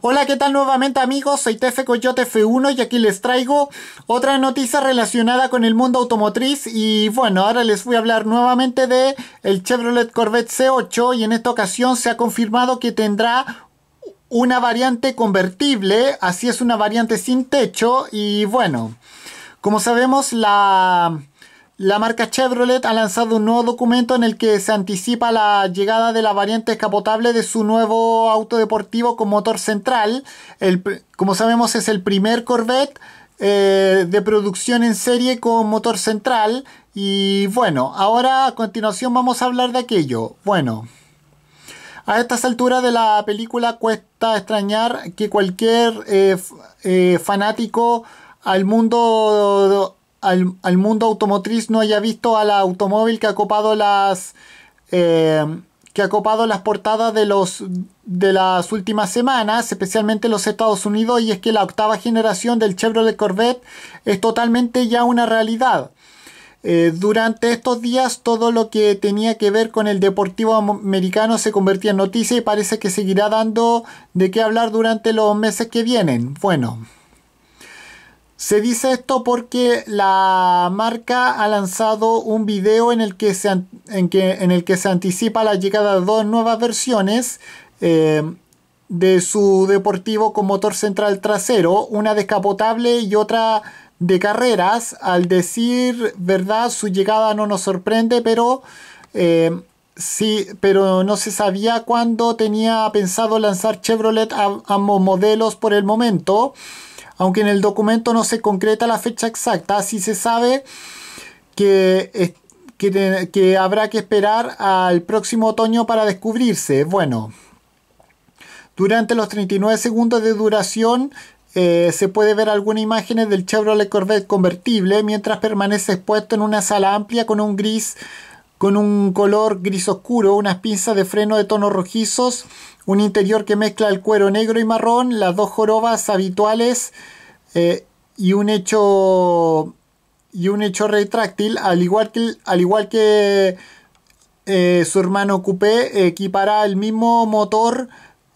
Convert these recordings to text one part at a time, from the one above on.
Hola, ¿qué tal nuevamente amigos? Soy TF Coyote F1 y aquí les traigo otra noticia relacionada con el mundo automotriz y bueno, ahora les voy a hablar nuevamente de el Chevrolet Corvette C8 y en esta ocasión se ha confirmado que tendrá una variante convertible, así es una variante sin techo y bueno, como sabemos la la marca Chevrolet ha lanzado un nuevo documento en el que se anticipa la llegada de la variante escapotable de su nuevo auto deportivo con motor central. como sabemos es el primer Corvette eh, de producción en serie con motor central. Y bueno, ahora a continuación vamos a hablar de aquello. Bueno. A estas alturas de la película cuesta extrañar que cualquier eh, eh, fanático al mundo al, mundo automotriz no haya visto al automóvil que ha copado las eh, que ha copado las portadas de, los, de las últimas semanas, especialmente los Estados Unidos, y es que la octava generación del Chevrolet Corvette es totalmente ya una realidad. Eh, durante estos días todo lo que tenía que ver con el deportivo americano se convertía en noticia y parece que seguirá dando de qué hablar durante los meses que vienen. Bueno. Se dice esto porque la marca ha lanzado un video en el que se, en que, en el que se anticipa la llegada de dos nuevas versiones eh, de su deportivo con motor central trasero, una descapotable y otra de carreras. Al decir verdad, su llegada no nos sorprende, pero... Eh, sí, pero no se sabía cuándo tenía pensado lanzar Chevrolet a ambos modelos por el momento aunque en el documento no se concreta la fecha exacta, sí se sabe que, que, habrá que esperar al próximo otoño para descubrirse. Bueno, durante los 39 segundos de duración eh, se puede ver algunas imágenes del Chevrolet Corvette convertible mientras permanece expuesto en una sala amplia con un gris con un color gris oscuro, unas pinzas de freno de tonos rojizos, un interior que mezcla el cuero negro y marrón, las dos jorobas habituales eh, y un hecho y un hecho retráctil, al igual que, al igual que eh, su hermano Coupé, equipará el mismo motor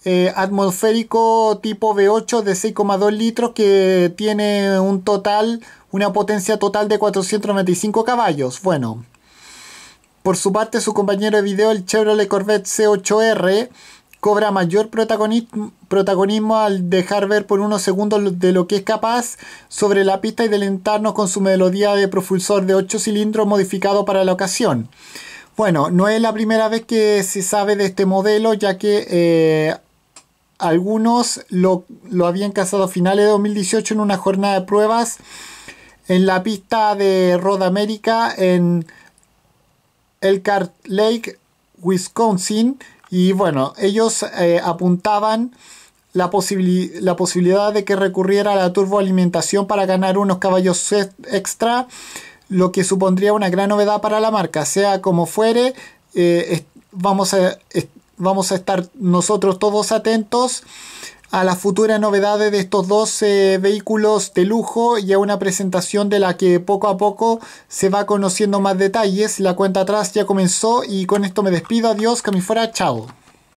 eh, atmosférico tipo V8 de 6,2 litros que tiene un total, una potencia total de 495 caballos. Bueno, por su parte, su compañero de video, el Chevrolet Corvette C8R, cobra mayor protagonismo al dejar ver por unos segundos de lo que es capaz sobre la pista y delentarnos con su melodía de propulsor de 8 cilindros modificado para la ocasión. Bueno, no es la primera vez que se sabe de este modelo, ya que eh, algunos lo, lo, habían cazado a finales de 2018 en una jornada de pruebas en la pista de Roda América en Elkhart Lake, Wisconsin. Y bueno, ellos eh, apuntaban la, la, posibilidad de que recurriera a la turboalimentación para ganar unos caballos extra, lo que supondría una gran novedad para la marca. Sea como fuere, eh, vamos, a, vamos a estar nosotros todos atentos a las futuras novedades de estos dos vehículos de lujo y a una presentación de la que poco a poco se va conociendo más detalles. La cuenta atrás ya comenzó y con esto me despido. Adiós, que me fuera, chao.